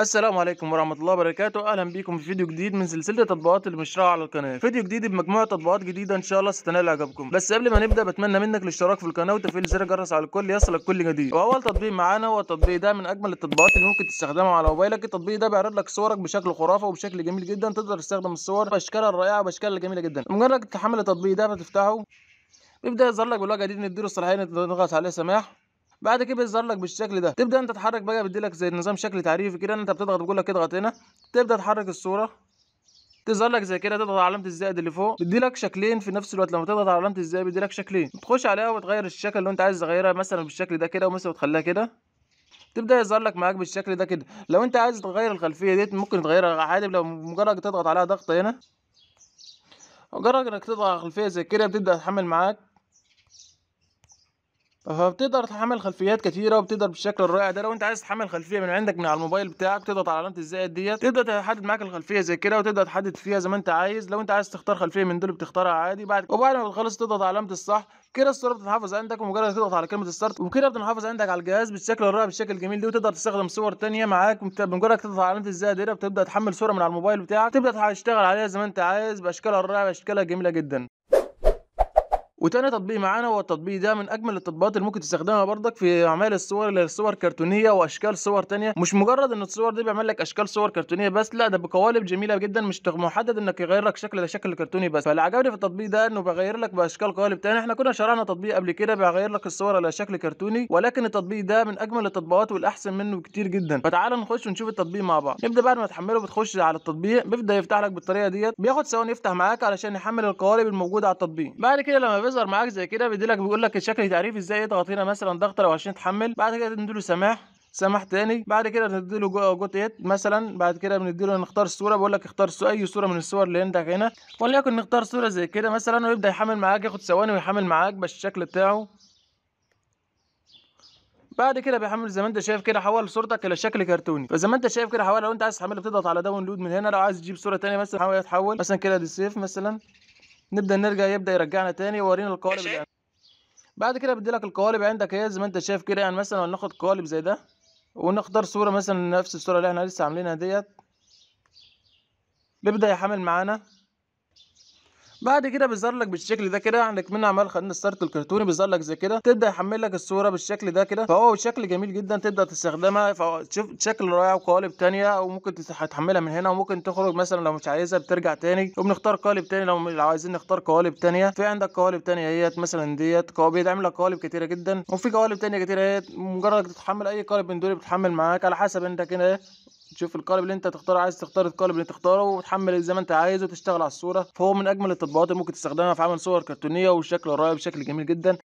السلام عليكم ورحمة الله وبركاته أهلا بيكم في فيديو جديد من سلسلة تطبيقات المشرعة على القناة فيديو جديد بمجموعة تطبيقات جديدة إن شاء الله ستنال إعجابكم بس قبل ما نبدأ بتمنى منك الاشتراك في القناة وتفعيل زر الجرس على الكل يصلك كل جديد وأول تطبيق معانا هو التطبيق ده من أجمل التطبيقات اللي ممكن تستخدمها على موبايلك التطبيق ده بيعرض لك صورك بشكل خرافة وبشكل جميل جدا تقدر تستخدم الصور بأشكالها الرائعة وبأشكالها الجميلة جدا مجرد تحمل التطبيق ده بتفتحه بيبدأ يظهر لك بالواجهة دي نديله الصلاحية نضغط عليه سماح بعد كده بيظهر لك بالشكل ده تبدا انت تتحرك بقى بيديلك زي نظام شكل تعريفي كده انت بتضغط بيقول لك اضغط هنا تبدا تحرك الصوره تظهر لك زي كده تضغط على علامه الزائد اللي فوق بيدي لك شكلين في نفس الوقت لما تضغط على علامه الزائد بيدي لك شكلين تخش عليها وتغير الشكل اللي انت عايز تغيرها مثلا بالشكل ده كده ومثلا تخليها كده تبدا يظهر لك معاك بالشكل ده كده لو انت عايز تغير الخلفيه ديت ممكن تغيرها عادي لو مجرد تضغط عليها ضغطه هنا مجرد انك تضغط على الخلفيه زي كده بتبدا تحمل معاك فبتقدر تحمل خلفيات كتيره وبتقدر بالشكل الرائع ده لو انت عايز تحمل خلفيه من عندك من على الموبايل بتاعك تضغط على علامه الزائد ديت تقدر تحدد معاك الخلفيه زي كده وتقدر تحدد فيها زي ما انت عايز لو انت عايز تختار خلفيه من دول بتختارها عادي بعد وبعد ما بتخلص تضغط على علامه الصح كده الصوره بتتحفظ عندك ومجرد تضغط على كلمه الستارت وكده بتنحفظ عندك على الجهاز بالشكل الرائع بالشكل الجميل ده وتقدر تستخدم صور تانية معاك بمجرد تضغط على علامه الزائد ديت بتبدا تحمل صوره من على الموبايل بتاعك تبدا تشتغل عليها زي ما انت عايز باشكالها الرائعه باشكالها الجميله جدا وتاني تطبيق معانا هو التطبيق ده من اجمل التطبيقات اللي ممكن تستخدمها برضك في اعمال الصور اللي الصور كرتونيه واشكال صور تانية مش مجرد ان الصور دي بيعمل لك اشكال صور كرتونيه بس لا ده بقوالب جميله جدا مش محدد انك يغير لك شكل لشكل كرتوني بس فاللي عجبني في التطبيق ده انه بيغير لك باشكال قوالب ثانيه احنا كنا شرحنا تطبيق قبل كده بيغير لك الصور على شكل كرتوني ولكن التطبيق ده من اجمل التطبيقات والاحسن منه بكتير جدا فتعال نخش ونشوف التطبيق مع بعض نبدا بعد ما تحمله بتخش على التطبيق بيبدا يفتح لك بالطريقه ديت بياخد ثواني يفتح معاك علشان يحمل القوالب الموجوده على التطبيق بعد كده لما بيظهر معاك زي كده بيديلك بيقول لك الشكل التعريفي ازاي اضغط إيه هنا مثلا ضغط لو عشان تحمل بعد كده تديله سماح سماح تاني بعد كده بنديله ايت مثلا بعد كده بنديله نختار الصوره بقول لك اختار اي صوره من الصور اللي عندك هنا وليكن نختار صوره زي كده مثلا ويبدا يحمل معاك ياخد ثواني ويحمل معاك بالشكل بتاعه بعد كده بيحمل زي ما انت شايف كده حول صورتك الى شكل كرتوني فزي ما انت شايف كده حول لو انت عايز تحملها بتضغط على داونلود من هنا لو عايز تجيب صوره تانية مثلا حاول تحول مثلا كده دي سيف مثلا نبدا نرجع يبدا يرجعنا تاني ورينا القوالب اللي بعد كده بدي لك القوالب عندك اهي زي ما انت شايف كده يعني مثلا هناخد قوالب زي ده ونختار صوره مثلا نفس الصوره اللي احنا لسه عاملينها ديت بيبدا يحمل معانا بعد كده بيظهر لك بالشكل ده كده عندك يعني من عمال خلينا الستارت الكرتوني بيظهر لك زي كده تبدا يحمل لك الصوره بالشكل ده كده فهو شكل جميل جدا تبدا تستخدمها فشوف شكل رائع وقوالب ثانيه وممكن تحملها من هنا وممكن تخرج مثلا لو مش عايزها بترجع تاني وبنختار قالب تاني لو عايزين نختار قوالب ثانيه في عندك قوالب ثانيه اهيت مثلا ديت بيتعمل لك قوالب كتيره جدا وفي قوالب ثانيه كتيره اهيت مجرد تتحمل اي قالب من دول بتتحمل معاك على حسب انت كده تشوف القالب اللي انت هتختاره عايز تختار القالب اللي تختاره وتحمل زي ما انت عايز وتشتغل على الصوره فهو من اجمل التطبيقات اللي ممكن تستخدمها في عمل صور كرتونيه والشكل قريب شكل جميل جدا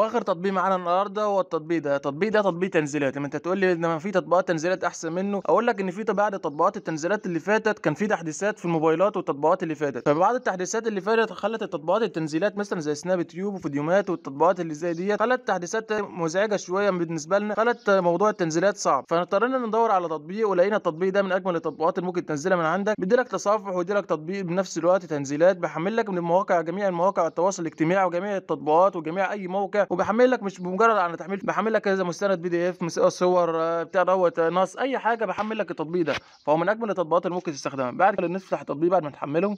واخر تطبيق معانا النهارده هو التطبيق ده التطبيق ده تطبيق تنزيلات لما انت تقول لي ان في تطبيقات تنزيلات احسن منه اقول لك ان في بعد تطبيقات التنزيلات اللي فاتت كان في تحديثات في الموبايلات والتطبيقات اللي فاتت فبعض التحديثات اللي فاتت خلت التطبيقات التنزيلات مثلا زي سناب تيوب وفيديوهات والتطبيقات اللي زي ديت خلت تحديثات مزعجه شويه بالنسبه لنا خلت موضوع التنزيلات صعب فاضطرينا ندور على تطبيق ولقينا التطبيق ده من اجمل التطبيقات اللي ممكن تنزلها من عندك بيديلك تصافح ويديلك تطبيق بنفس الوقت تنزيلات بحمل لك من المواقع جميع المواقع التواصل الاجتماعي وجميع التطبيقات وجميع اي موقع وبحمل لك مش بمجرد عن تحميل بحمل لك كذا مستند بي دي اف صور آه، بتاع دوت آه، نص اي حاجه بحمل لك التطبيق ده فهو من اجمل التطبيقات اللي ممكن تستخدمها بعد كده نفتح التطبيق بعد ما تحمله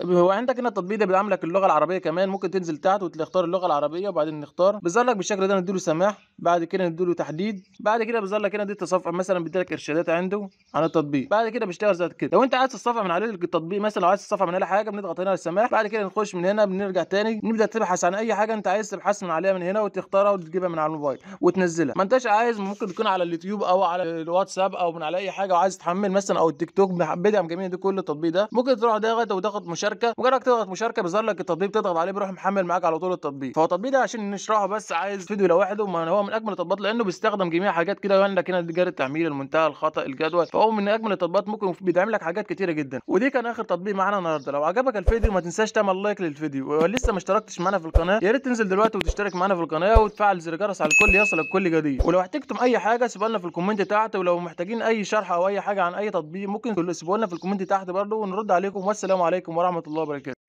هو عندك هنا التطبيق ده بيدعم لك اللغه العربيه كمان ممكن تنزل تحت وتختار اللغه العربيه وبعدين نختار بيظهر لك بالشكل ده نديله سماح بعد كده نديله تحديد بعد كده بيظهر لك هنا دي التصفح مثلا بيديلك ارشادات عنده عن التطبيق بعد كده بيشتغل زي كده لو انت عايز تتصفح من على التطبيق مثلا لو عايز تتصفح من عليه حاجه بنضغط هنا على السماح بعد كده نخش من هنا بنرجع تاني نبدا تبحث عن اي حاجه انت عايز تبحث من عليها من هنا وتختارها وتجيبها من على الموبايل وتنزلها ما انتش عايز ممكن تكون على اليوتيوب او على الواتساب او من على اي حاجه وعايز تحمل مثلا او التيك توك بدعم جميع دي كل التطبيق ده ممكن تروح ده وتاخد مشاركه مجرد تضغط مشاركه بيظهر لك التطبيق تضغط عليه بيروح محمل معاك على طول التطبيق فهو التطبيق ده عشان نشرحه بس عايز فيديو لوحده ما هو من اجمل التطبيقات لانه بيستخدم جميع حاجات كده عندك هنا تجاره التعميل المنتهى الخطا الجدول فهو من اجمل التطبيقات ممكن بيدعم لك حاجات كتيره جدا ودي كان اخر تطبيق معانا النهارده لو عجبك الفيديو ما تنساش تعمل لايك للفيديو ولو لسه ما اشتركتش معانا في القناه يا ريت تنزل دلوقتي وتشترك معانا في القناه وتفعل زر الجرس على الكل يصلك كل جديد ولو احتجتم اي حاجه سيبوا لنا في الكومنت تحت ولو محتاجين اي شرح او اي حاجه عن اي تطبيق ممكن سيبوا لنا في الكومنت تحت برده ونرد عليكم والسلام عليكم ورحمه ورحمة الله وبركاته